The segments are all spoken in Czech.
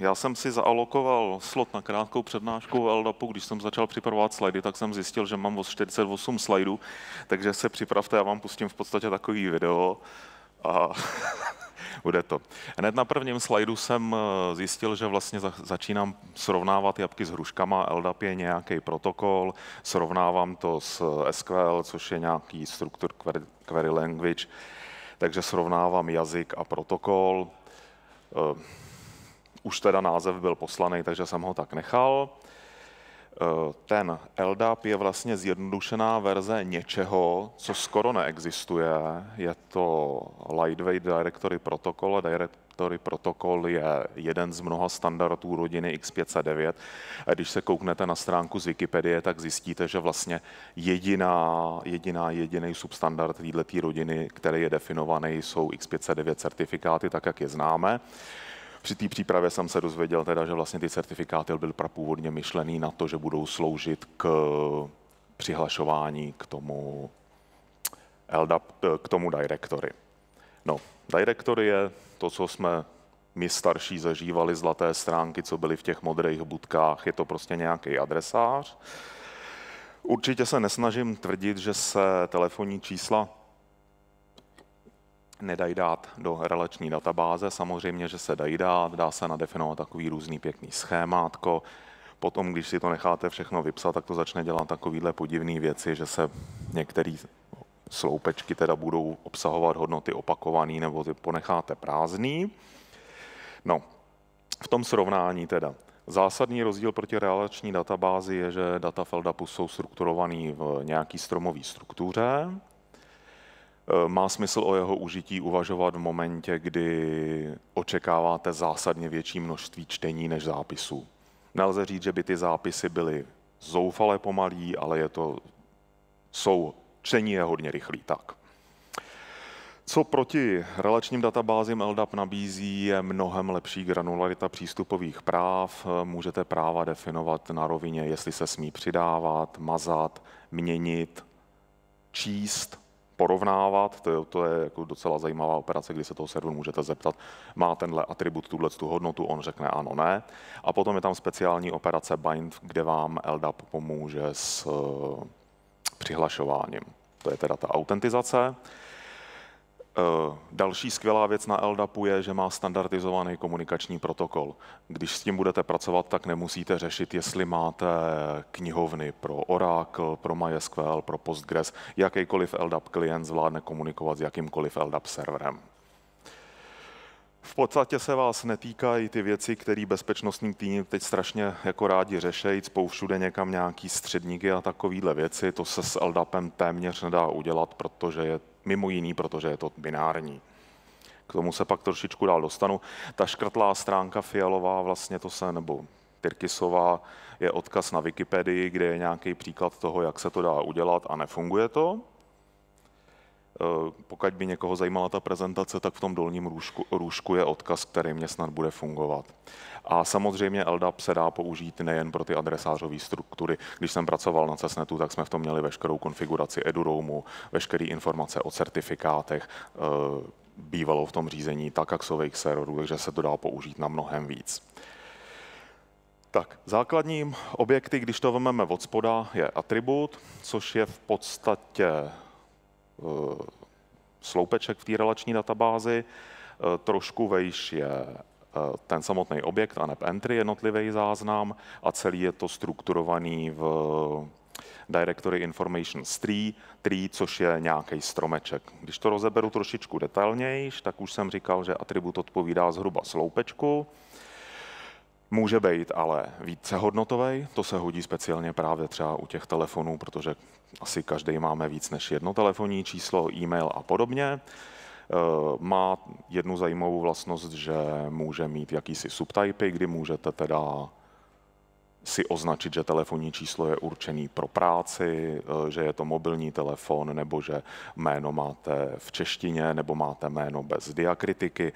já jsem si zaalokoval slot na krátkou přednášku o LDAPu. Když jsem začal připravovat slajdy, tak jsem zjistil, že mám 48 slajdů, takže se připravte, já vám pustím v podstatě takový video a bude to. Hned na prvním slajdu jsem eh, zjistil, že vlastně začínám srovnávat jabky s hruškama. LDAP je nějaký protokol, srovnávám to s eh, SQL, což je nějaký struktur query, query language, takže srovnávám jazyk a protokol. Eh, už teda název byl poslaný, takže jsem ho tak nechal. Eh, ten LDAP je vlastně zjednodušená verze něčeho, co skoro neexistuje. Je to Lightweight Directory Protocol. Directory Protocol je jeden z mnoha standardů rodiny X509. A když se kouknete na stránku z Wikipedie, tak zjistíte, že vlastně jediná, jediná jediný substandard této rodiny, který je definovaný, jsou X509 certifikáty, tak jak je známe. Při té přípravě jsem se dozvěděl teda, že vlastně ty certifikáty byl původně myšlený na to, že budou sloužit k přihlašování k tomu LDAP, k tomu directory. No, directory je to, co jsme my starší zažívali zlaté stránky, co byly v těch modrých budkách, je to prostě nějaký adresář. Určitě se nesnažím tvrdit, že se telefonní čísla nedají dát do relační databáze. Samozřejmě, že se dají dát, dá se nadefinovat takový různý pěkný schémátko. Potom, když si to necháte všechno vypsat, tak to začne dělat takovýhle podivné věci, že se některé sloupečky teda budou obsahovat hodnoty opakované nebo ty ponecháte prázdný. No, v tom srovnání teda. Zásadní rozdíl proti relační databázi je, že data Feldapu jsou strukturovaný v nějaký stromové struktuře, Eh, má smysl o jeho užití uvažovat v momentě, kdy očekáváte zásadně větší množství čtení než zápisů. Nelze říct, že by ty zápisy byly zoufale pomalý, ale je to, jsou, čtení je hodně rychlý, tak. Co proti relačním databázím LDAP nabízí, je mnohem lepší granularita přístupových práv. Eh, můžete práva definovat na rovině, jestli se smí přidávat, mazat, měnit, číst, porovnávat. To, to je jako docela zajímavá operace, kdy se toho serveru můžete zeptat, má tenhle atribut tuhle tu hodnotu, on řekne ano, ne. A potom je tam speciální operace bind, kde vám LDAP pomůže s eh, přihlašováním. To je teda ta autentizace. Eh, další skvělá věc na LDAPu je, že má standardizovaný komunikační protokol. Když s tím budete pracovat, tak nemusíte řešit, jestli máte knihovny pro Oracle, pro MySQL, pro Postgres. Jakýkoliv LDAP klient zvládne komunikovat s jakýmkoliv LDAP serverem. V podstatě se vás netýkají ty věci, které bezpečnostní týmy teď strašně jako rádi řešejí, spou všude někam nějaký středníky a takovéhle věci. To se s LDAPem téměř nedá udělat, protože je mimo jiný, protože je to binární. K tomu se pak trošičku dál dostanu. Ta škrtlá stránka Fialová, vlastně to se, nebo Tyrkisová, je odkaz na Wikipedii, kde je nějaký příklad toho, jak se to dá udělat a nefunguje to. Eh, pokud by někoho zajímala ta prezentace, tak v tom dolním růžku, růžku je odkaz, který mě snad bude fungovat. A samozřejmě LDAP se dá použít nejen pro ty adresářové struktury. Když jsem pracoval na CESNETu, tak jsme v tom měli veškerou konfiguraci EduRoomu, veškeré informace o certifikátech, eh, bývalo v tom řízení tak jak taxových serverů, takže se to dá použít na mnohem víc. Tak, základním objekty, když to vememe od spoda, je atribut, což je v podstatě Eh, sloupeček v té relační databázi, eh, trošku vejš je eh, ten samotný objekt, aneb entry, jednotlivý záznam a celý je to strukturovaný v Directory Information Tree, tree což je nějaký stromeček. Když to rozeberu trošičku detailněji, tak už jsem říkal, že atribut odpovídá zhruba sloupečku. Může být ale více hodnotový, to se hodí speciálně právě třeba u těch telefonů, protože asi každý máme víc než jedno telefonní číslo, e-mail a podobně. E, má jednu zajímavou vlastnost, že může mít jakýsi subtypy, kdy můžete teda si označit, že telefonní číslo je určený pro práci, e, že je to mobilní telefon, nebo že jméno máte v češtině, nebo máte jméno bez diakritiky.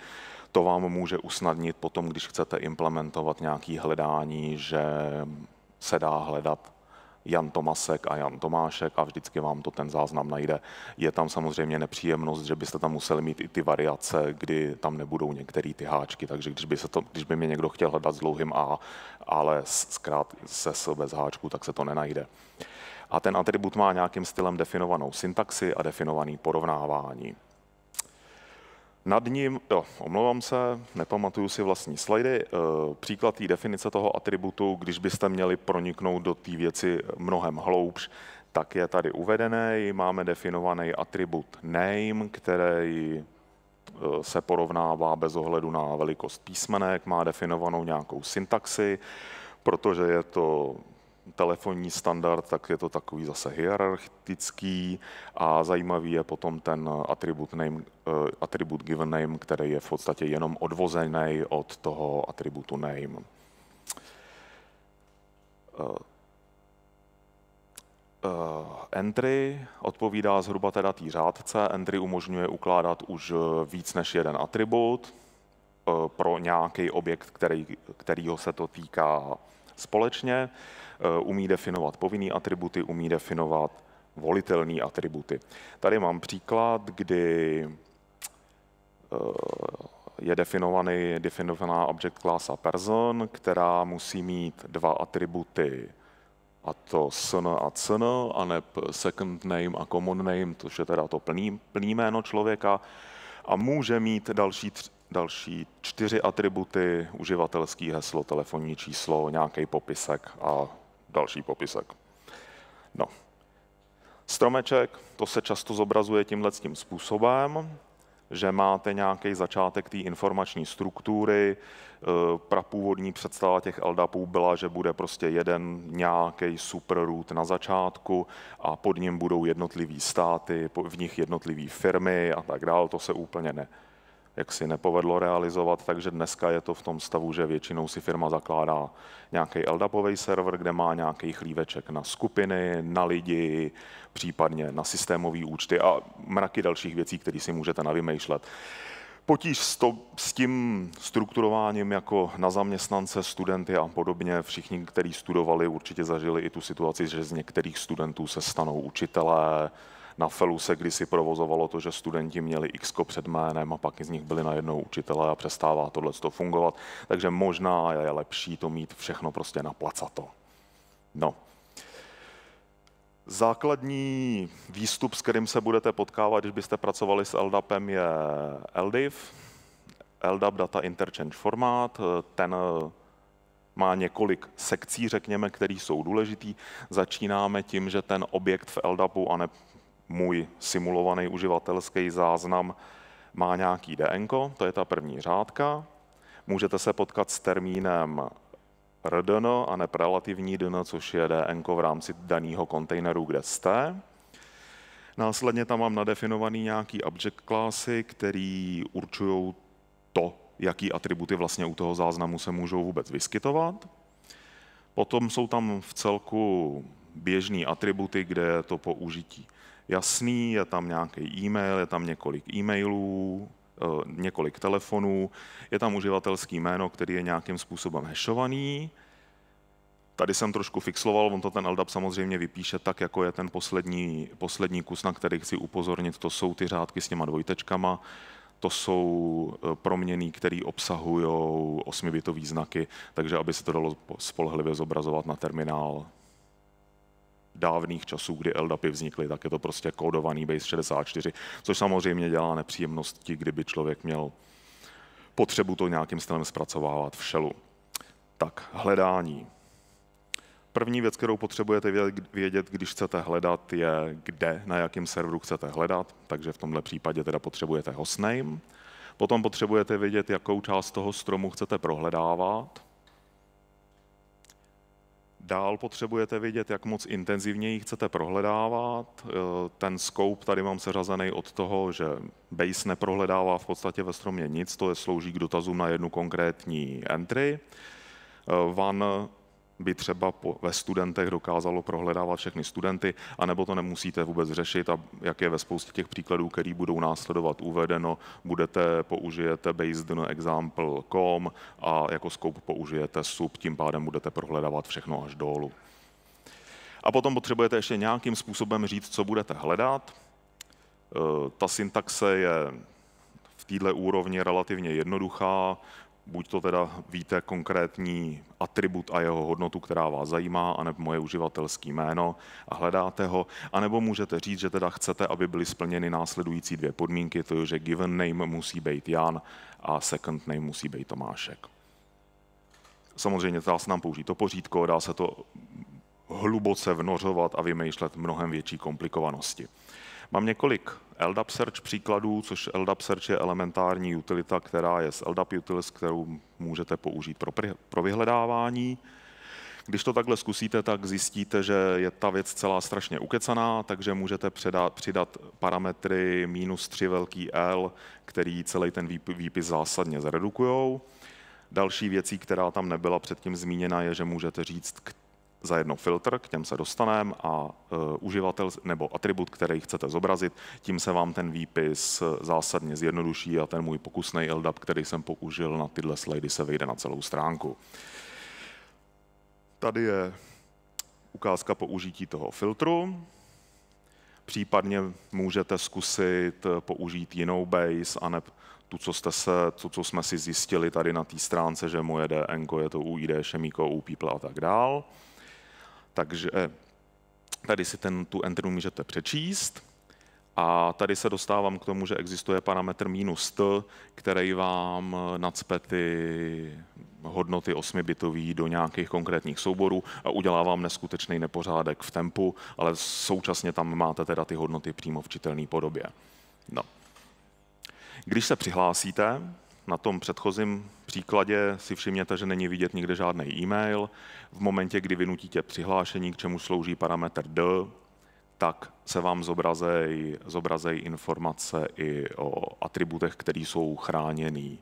To vám může usnadnit potom, když chcete implementovat nějaké hledání, že se dá hledat Jan Tomasek a Jan Tomášek a vždycky vám to ten záznam najde. Je tam samozřejmě nepříjemnost, že byste tam museli mít i ty variace, kdy tam nebudou některé ty háčky, takže když by, se to, když by mě někdo chtěl hledat s dlouhým A, ale zkrát se S bez háčku, tak se to nenajde. A ten atribut má nějakým stylem definovanou syntaxi a definovaný porovnávání. Nad ním, jo, omlouvám se, nepamatuju si vlastní slidy, eh, příklad té definice toho atributu, když byste měli proniknout do té věci mnohem hloubš, tak je tady uvedený, máme definovaný atribut name, který eh, se porovnává bez ohledu na velikost písmenek, má definovanou nějakou syntaxi, protože je to telefonní standard, tak je to takový zase hierarchický a zajímavý je potom ten atribut, name, eh, atribut given name, který je v podstatě jenom odvozený od toho atributu name. Eh, eh, entry odpovídá zhruba teda té řádce. Entry umožňuje ukládat už víc než jeden atribut pro nějaký objekt, který, kterýho se to týká společně. Eh, umí definovat povinný atributy, umí definovat volitelné atributy. Tady mám příklad, kdy eh, je definovaný, definovaná object a person, která musí mít dva atributy, a to sn a cn, aneb second name a common name, což je teda to plný, plný jméno člověka, a může mít další, tři, další čtyři atributy, uživatelský heslo, telefonní číslo, nějaký popisek a další popisek. No. Stromeček, to se často zobrazuje tímhle tím způsobem, že máte nějaký začátek té informační struktury. E, prapůvodní představa těch LDAPů byla, že bude prostě jeden nějaký superroot na začátku a pod ním budou jednotlivý státy, v nich jednotlivé firmy a tak dále. To se úplně ne, jak si nepovedlo realizovat, takže dneska je to v tom stavu, že většinou si firma zakládá nějaký LDAPový server, kde má nějaký chlíveček na skupiny, na lidi, případně na systémové účty a mraky dalších věcí, které si můžete navymýšlet potíž s, to, s tím strukturováním jako na zaměstnance, studenty a podobně. Všichni, kteří studovali, určitě zažili i tu situaci, že z některých studentů se stanou učitelé, na Felu se kdysi provozovalo to, že studenti měli x před jménem a pak z nich byli najednou učitelé a přestává tohle fungovat. Takže možná je lepší to mít všechno prostě na placato. No. Základní výstup, s kterým se budete potkávat, když byste pracovali s LDAPem, je LDIF, LDAP Data Interchange format. Ten má několik sekcí, řekněme, které jsou důležitý. Začínáme tím, že ten objekt v LDAPu, a ne, můj simulovaný uživatelský záznam má nějaký DN, to je ta první řádka. Můžete se potkat s termínem RDN a neprelativní DN, což je DN v rámci daného kontejneru, kde jste. Následně tam mám nadefinovaný nějaký object classy, který určují to, jaký atributy vlastně u toho záznamu se můžou vůbec vyskytovat. Potom jsou tam v celku běžné atributy, kde je to použití jasný, je tam nějaký e-mail, je tam několik e-mailů, eh, několik telefonů, je tam uživatelský jméno, který je nějakým způsobem hashovaný. Tady jsem trošku fixloval, on to ten LDAP samozřejmě vypíše tak, jako je ten poslední, poslední kus, na který chci upozornit, to jsou ty řádky s těma dvojtečkama, to jsou eh, proměny, které obsahují osmibitové znaky, takže aby se to dalo spolehlivě zobrazovat na terminál dávných časů, kdy LDAPy vznikly, tak je to prostě kódovaný base 64, což samozřejmě dělá nepříjemnosti, kdyby člověk měl potřebu to nějakým stylem zpracovávat v šelu. Tak, hledání. První věc, kterou potřebujete vědět, když chcete hledat, je kde, na jakém serveru chcete hledat, takže v tomhle případě teda potřebujete hostname. Potom potřebujete vědět, jakou část toho stromu chcete prohledávat. Dál potřebujete vidět, jak moc intenzivně ji chcete prohledávat. Eh, ten scope tady mám seřazený od toho, že base neprohledává v podstatě ve stromě nic, to je slouží k dotazům na jednu konkrétní entry. Eh, Van by třeba po, ve studentech dokázalo prohledávat všechny studenty, anebo to nemusíte vůbec řešit a jak je ve spoustě těch příkladů, který budou následovat uvedeno, budete, použijete based on example.com a jako scope použijete sub, tím pádem budete prohledávat všechno až dolů. A potom potřebujete ještě nějakým způsobem říct, co budete hledat. E, ta syntaxe je v této úrovni relativně jednoduchá buď to teda víte konkrétní atribut a jeho hodnotu, která vás zajímá, anebo moje uživatelské jméno a hledáte ho, anebo můžete říct, že teda chcete, aby byly splněny následující dvě podmínky, to je, že given name musí být Jan a second name musí být Tomášek. Samozřejmě dá se nám použít to pořídko, dá se to hluboce vnořovat a vymýšlet mnohem větší komplikovanosti. Mám několik LDAP Search příkladů, což LDAP Search je elementární utilita, která je z LDAP Utils, kterou můžete použít pro, pro vyhledávání. Když to takhle zkusíte, tak zjistíte, že je ta věc celá strašně ukecaná, takže můžete předat, přidat parametry minus 3 velký L, který celý ten výpis zásadně zredukujou. Další věcí, která tam nebyla předtím zmíněna, je, že můžete říct, za jedno filtr, k těm se dostaneme a uh, uživatel nebo atribut, který chcete zobrazit, tím se vám ten výpis e, zásadně zjednoduší a ten můj pokusný LDAP, který jsem použil na tyhle slidy, se vejde na celou stránku. Tady je ukázka použití toho filtru. Případně můžete zkusit e, použít jinou base, aneb tu, co, jste se, to, co jsme si zjistili tady na té stránce, že moje DNK je to UID, šemíko, UPeople a tak dále. Takže eh, tady si ten, tu entry můžete přečíst. A tady se dostávám k tomu, že existuje parametr minus t, který vám eh, nacpe ty hodnoty 8 bitový do nějakých konkrétních souborů a udělá vám neskutečný nepořádek v tempu, ale současně tam máte teda ty hodnoty přímo v čitelné podobě. No. Když se přihlásíte, na tom předchozím příkladě si všimněte, že není vidět nikde žádný e-mail. V momentě, kdy vynutíte přihlášení, k čemu slouží parametr D, tak se vám zobrazej, zobrazej informace i o atributech, které jsou chráněny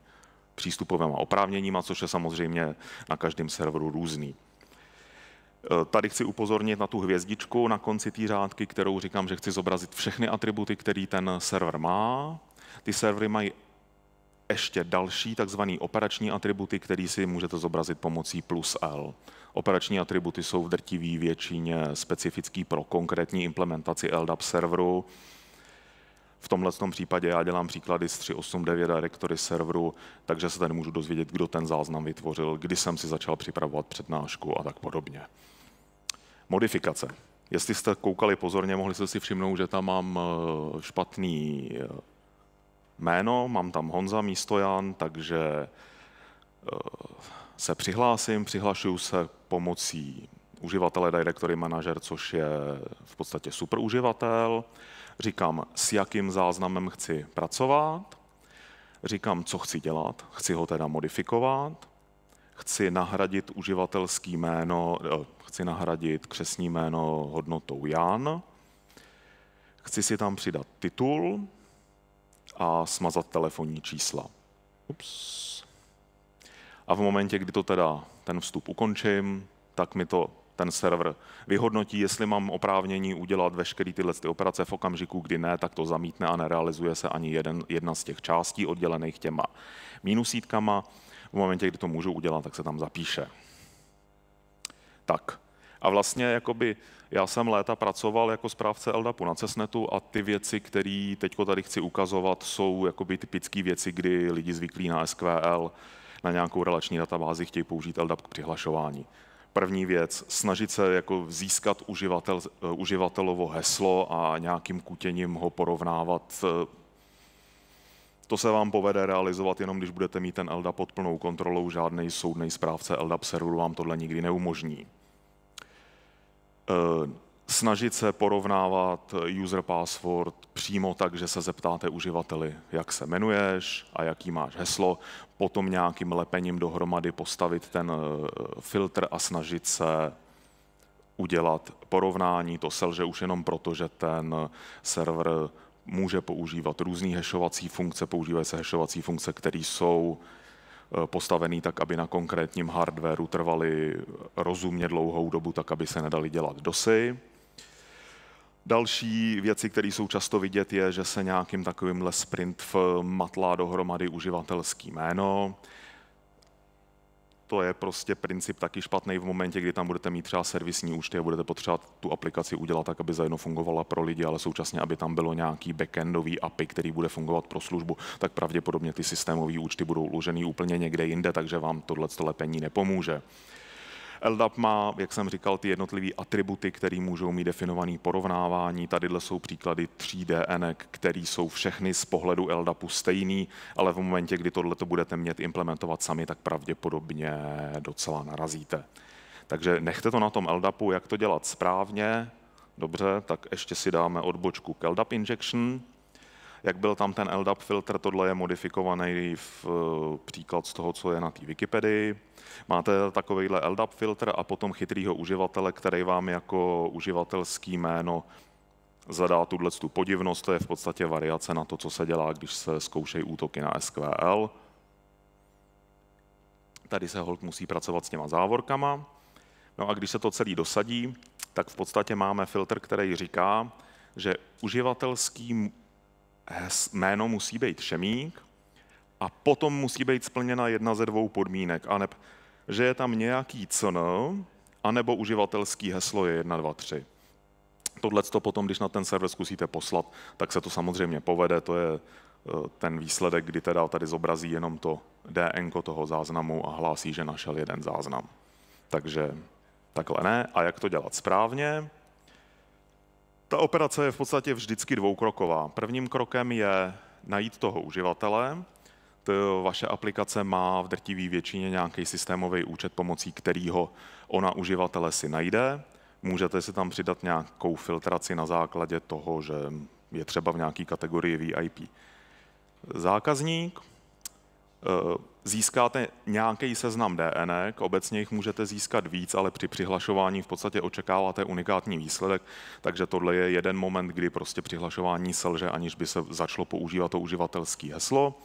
přístupovým oprávněním, a což je samozřejmě na každém serveru různý. E, tady chci upozornit na tu hvězdičku na konci té řádky, kterou říkám, že chci zobrazit všechny atributy, které ten server má. Ty servery mají ještě další takzvaný operační atributy, který si můžete zobrazit pomocí plus L. Operační atributy jsou v drtivé většině specifický pro konkrétní implementaci LDAP serveru. V tomhle tom případě já dělám příklady z 389 direktory serveru, takže se tady můžu dozvědět, kdo ten záznam vytvořil, kdy jsem si začal připravovat přednášku a tak podobně. Modifikace. Jestli jste koukali pozorně, mohli jste si všimnout, že tam mám eh, špatný eh, jméno, mám tam Honza místo Jan, takže eh, se přihlásím, přihlašuju se pomocí uživatele Directory Manager, což je v podstatě super uživatel. Říkám, s jakým záznamem chci pracovat, říkám, co chci dělat, chci ho teda modifikovat, chci nahradit uživatelský jméno, eh, chci nahradit křesní jméno hodnotou Jan, chci si tam přidat titul, a smazat telefonní čísla. Ups. A v momentě, kdy to teda ten vstup ukončím, tak mi to ten server vyhodnotí, jestli mám oprávnění udělat veškeré tyhle ty operace v okamžiku, kdy ne, tak to zamítne a nerealizuje se ani jeden, jedna z těch částí oddělených těma mínusítkama. V momentě, kdy to můžu udělat, tak se tam zapíše. Tak. A vlastně jakoby já jsem léta pracoval jako správce LDAPu na Cesnetu a ty věci, které teď tady chci ukazovat, jsou jakoby typické věci, kdy lidi zvyklí na SQL, na nějakou relační databázi chtějí použít LDAP k přihlašování. První věc, snažit se jako získat uživatel, eh, uživatelovo heslo a nějakým kutěním ho porovnávat eh, to se vám povede realizovat jenom, když budete mít ten LDAP pod plnou kontrolou, žádný soudný správce LDAP serveru vám tohle nikdy neumožní. Eh, snažit se porovnávat user password přímo tak, že se zeptáte uživateli, jak se jmenuješ a jaký máš heslo, potom nějakým lepením dohromady postavit ten eh, filtr a snažit se udělat porovnání. To selže už jenom proto, že ten server může používat různé hešovací funkce, používají se hešovací funkce, které jsou uh, Eh, postavený tak, aby na konkrétním hardwareu trvaly rozumně dlouhou dobu, tak aby se nedali dělat dosy. Další věci, které jsou často vidět, je, že se nějakým takovýmhle sprint matlá dohromady uživatelský jméno to je prostě princip taky špatný v momentě, kdy tam budete mít třeba servisní účty a budete potřebovat tu aplikaci udělat tak, aby zajedno fungovala pro lidi, ale současně, aby tam bylo nějaký backendový API, který bude fungovat pro službu, tak pravděpodobně ty systémové účty budou uložený úplně někde jinde, takže vám tohle lepení nepomůže. LDAP má, jak jsem říkal, ty jednotlivé atributy, které můžou mít definované porovnávání. Tady jsou příklady 3DN, které jsou všechny z pohledu LDAPu stejný, ale v momentě, kdy tohle to budete mět implementovat sami, tak pravděpodobně docela narazíte. Takže nechte to na tom LDAPu, jak to dělat správně. Dobře, tak ještě si dáme odbočku k LDAP injection jak byl tam ten LDAP filtr, tohle je modifikovaný v eh, příklad z toho, co je na té Wikipedii. Máte takovýhle LDAP filtr a potom chytrýho uživatele, který vám jako uživatelský jméno zadá tuhle tu podivnost, to je v podstatě variace na to, co se dělá, když se zkoušejí útoky na SQL. Tady se hold musí pracovat s těma závorkama. No a když se to celý dosadí, tak v podstatě máme filtr, který říká, že uživatelský jméno musí být šemík a potom musí být splněna jedna ze dvou podmínek, aneb že je tam nějaký CN, anebo uživatelský heslo je 1, 2, 3. Tohle to potom, když na ten server zkusíte poslat, tak se to samozřejmě povede, to je eh, ten výsledek, kdy teda tady zobrazí jenom to DN toho záznamu a hlásí, že našel jeden záznam. Takže takhle ne. A jak to dělat správně? Ta operace je v podstatě vždycky dvoukroková. Prvním krokem je najít toho uživatele. To vaše aplikace má v drtivé většině nějaký systémový účet, pomocí kterého ona uživatele si najde. Můžete si tam přidat nějakou filtraci na základě toho, že je třeba v nějaké kategorii VIP. Zákazník, eh, získáte nějaký seznam DN, obecně jich můžete získat víc, ale při přihlašování v podstatě očekáváte unikátní výsledek, takže tohle je jeden moment, kdy prostě přihlašování selže, aniž by se začalo používat to uživatelské heslo.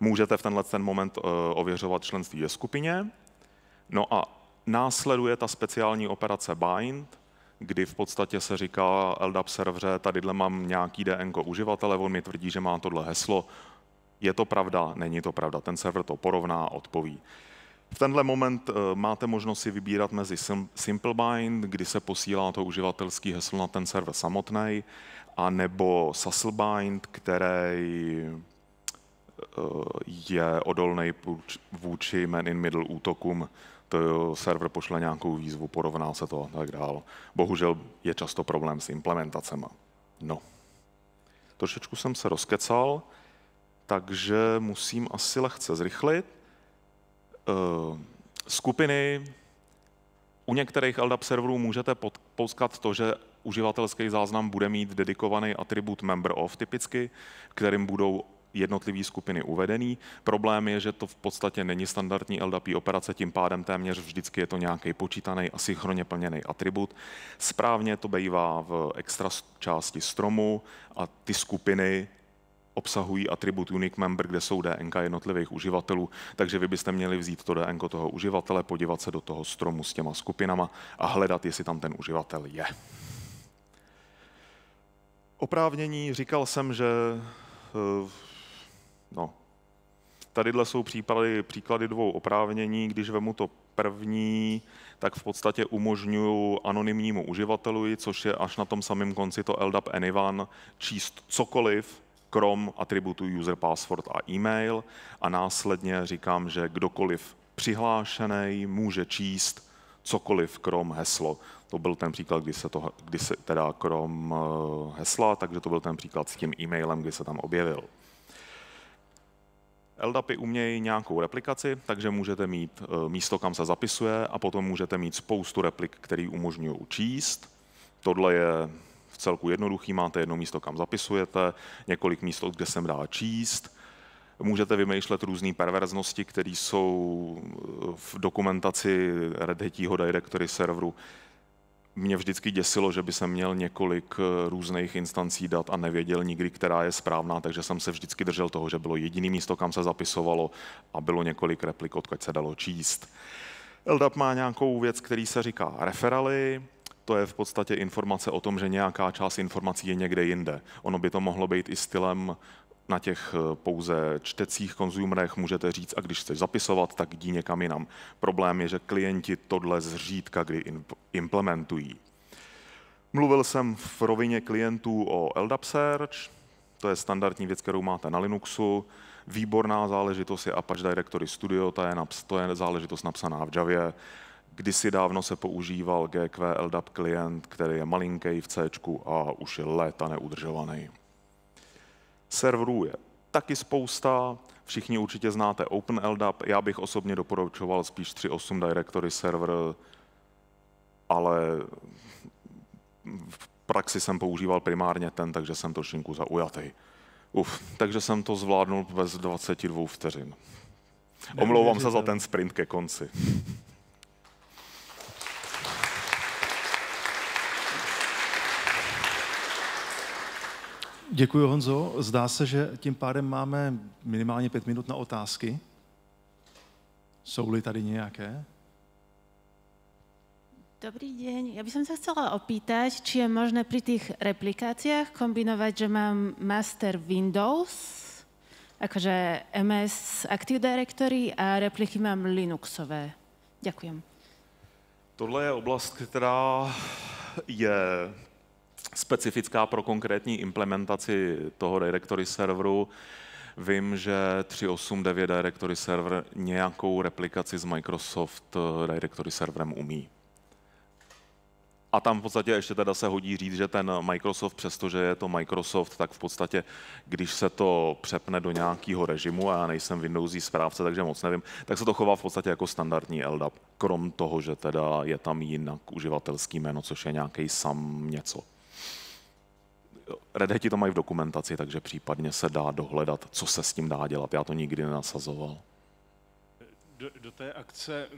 Můžete v tenhle ten moment eh, ověřovat členství ve skupině. No a následuje ta speciální operace bind, kdy v podstatě se říká LDAP serveře, tadyhle mám nějaký DNK uživatele, on mi tvrdí, že má tohle heslo, je to pravda, není to pravda. Ten server to porovná, odpoví. V tenhle moment eh, máte možnost si vybírat mezi SimpleBind, kdy se posílá to uživatelský heslo na ten server samotný, a nebo SassleBind, který eh, je odolný vůči man in middle útokům, to server pošle nějakou výzvu, porovná se to a tak dál. Bohužel je často problém s implementacemi. No. Trošičku jsem se rozkecal takže musím asi lehce zrychlit. Eh, skupiny u některých LDAP serverů můžete pouskat to, že uživatelský záznam bude mít dedikovaný atribut member of typicky, kterým budou jednotlivé skupiny uvedený. Problém je, že to v podstatě není standardní LDAP operace, tím pádem téměř vždycky je to nějaký počítaný a synchronně plněný atribut. Správně to bývá v extra části stromu a ty skupiny obsahují atribut unique member, kde jsou DNK jednotlivých uživatelů, takže vy byste měli vzít to DNK toho uživatele, podívat se do toho stromu s těma skupinama a hledat, jestli tam ten uživatel je. Oprávnění, říkal jsem, že eh, no, tadyhle jsou případy, příklady dvou oprávnění, když vemu to první, tak v podstatě umožňuji anonymnímu uživateli, což je až na tom samém konci to LDAP Anyone, číst cokoliv, krom atributu user password a e-mail a následně říkám, že kdokoliv přihlášený může číst cokoliv krom heslo. To byl ten příklad, kdy se, to, kdy se teda krom eh, hesla, takže to byl ten příklad s tím e-mailem, kdy se tam objevil. LDAPy umějí nějakou replikaci, takže můžete mít eh, místo, kam se zapisuje a potom můžete mít spoustu replik, které umožňují číst. Tohle je celku jednoduchý, máte jedno místo, kam zapisujete, několik míst, kde se dá číst, můžete vymýšlet různé perverznosti, které jsou eh, v dokumentaci Red Hatího directory serveru. Mě vždycky děsilo, že by jsem měl několik eh, různých instancí dat a nevěděl nikdy, která je správná, takže jsem se vždycky držel toho, že bylo jediné místo, kam se zapisovalo a bylo několik replik, odkud se dalo číst. LDAP má nějakou věc, který se říká referaly, to je v podstatě informace o tom, že nějaká část informací je někde jinde. Ono by to mohlo být i stylem na těch eh, pouze čtecích konzumerech můžete říct, a když chceš zapisovat, tak jdi někam jinam. Problém je, že klienti tohle zřídka kdy implementují. Mluvil jsem v rovině klientů o LDAP Search, to je standardní věc, kterou máte na Linuxu. Výborná záležitost je Apache Directory Studio, To je, naps, to je záležitost napsaná v Javě. Kdysi dávno se používal GQ LDAP klient, který je malinký v C a už je léta neudržovaný. Serverů je taky spousta, všichni určitě znáte OpenLDAP, já bych osobně doporučoval spíš 3.8 directory server, ale v praxi jsem používal primárně ten, takže jsem trošinku zaujatý. Uf, takže jsem to zvládnul bez 22 vteřin. Omlouvám se za ten sprint ke konci. Děkuji, Honzo. Zdá se, že tím pádem máme minimálně pět minut na otázky. Jsou-li tady nějaké? Dobrý den. Já bych se chtěla opýtat, či je možné při těch replikacích kombinovat, že mám master Windows, jakože MS Active Directory a repliky mám Linuxové. Děkuji. Tohle je oblast, která je specifická pro konkrétní implementaci toho directory serveru. Vím, že 389 directory server nějakou replikaci z Microsoft eh, directory serverem umí. A tam v podstatě ještě teda se hodí říct, že ten Microsoft, přestože je to Microsoft, tak v podstatě, když se to přepne do nějakého režimu, a já nejsem Windowsí správce, takže moc nevím, tak se to chová v podstatě jako standardní LDAP, krom toho, že teda je tam jinak uživatelský jméno, což je nějaký sam něco. Red Hati to mají v dokumentaci, takže případně se dá dohledat, co se s tím dá dělat. Já to nikdy nenasazoval. Do, do té akce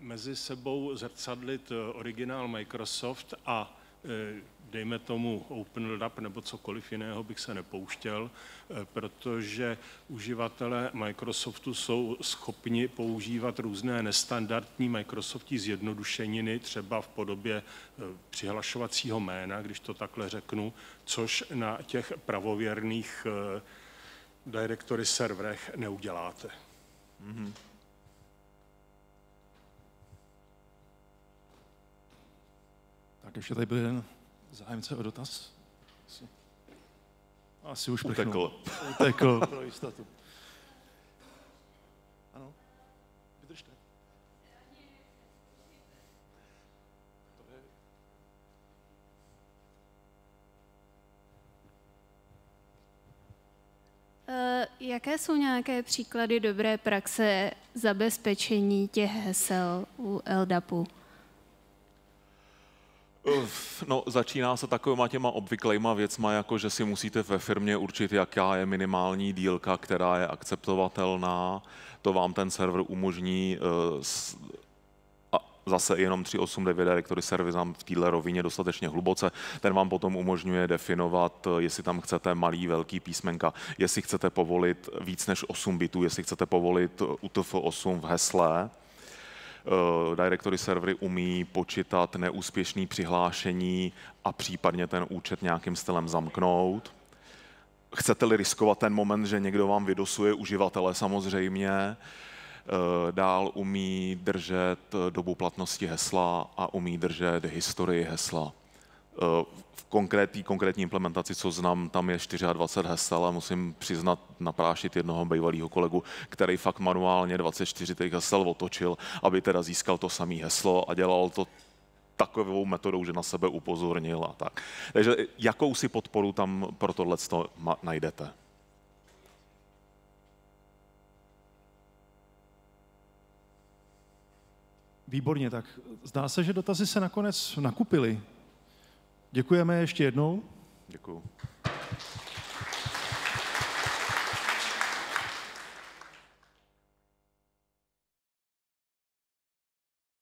mezi sebou zrcadlit eh, originál Microsoft a eh, dejme tomu Open LDAP nebo cokoliv jiného bych se nepouštěl, eh, protože uživatelé Microsoftu jsou schopni používat různé nestandardní Microsoftí zjednodušeniny, třeba v podobě eh, přihlašovacího jména, když to takhle řeknu, což na těch pravověrných eh, direktory serverech neuděláte. Mm-hmm. Tak ještě tady byl jeden zájemce o dotaz? Asi, Asi už Utekl. Prchnul. Utekl pro jistotu. Ano, vydržte. Eh, jaké jsou nějaké příklady dobré praxe zabezpečení těch hesel u LDAPu? No, začíná se takovýma těma obvyklejma věcma, jako že si musíte ve firmě určit, jaká je minimální dílka, která je akceptovatelná. To vám ten server umožní eh, a zase jenom 389 direktory service v téhle rovině dostatečně hluboce. Ten vám potom umožňuje definovat, eh, jestli tam chcete malý, velký písmenka, jestli chcete povolit víc než 8 bitů, jestli chcete povolit eh, UTF-8 v hesle Eh, directory servery umí počítat neúspěšný přihlášení a případně ten účet nějakým stylem zamknout. Chcete-li riskovat ten moment, že někdo vám vydosuje uživatele samozřejmě, eh, dál umí držet dobu platnosti hesla a umí držet historii hesla. Eh, v konkrétní, konkrétní implementaci, co znám, tam je 24 hesel a musím přiznat, naprášit jednoho bývalého kolegu, který fakt manuálně 24 těch hesel otočil, aby teda získal to samé heslo a dělal to takovou metodou, že na sebe upozornil a tak. Takže jakou si podporu tam pro tohle najdete? Výborně, tak zdá se, že dotazy se nakonec nakupily. Děkujeme ještě jednou. Děkuji.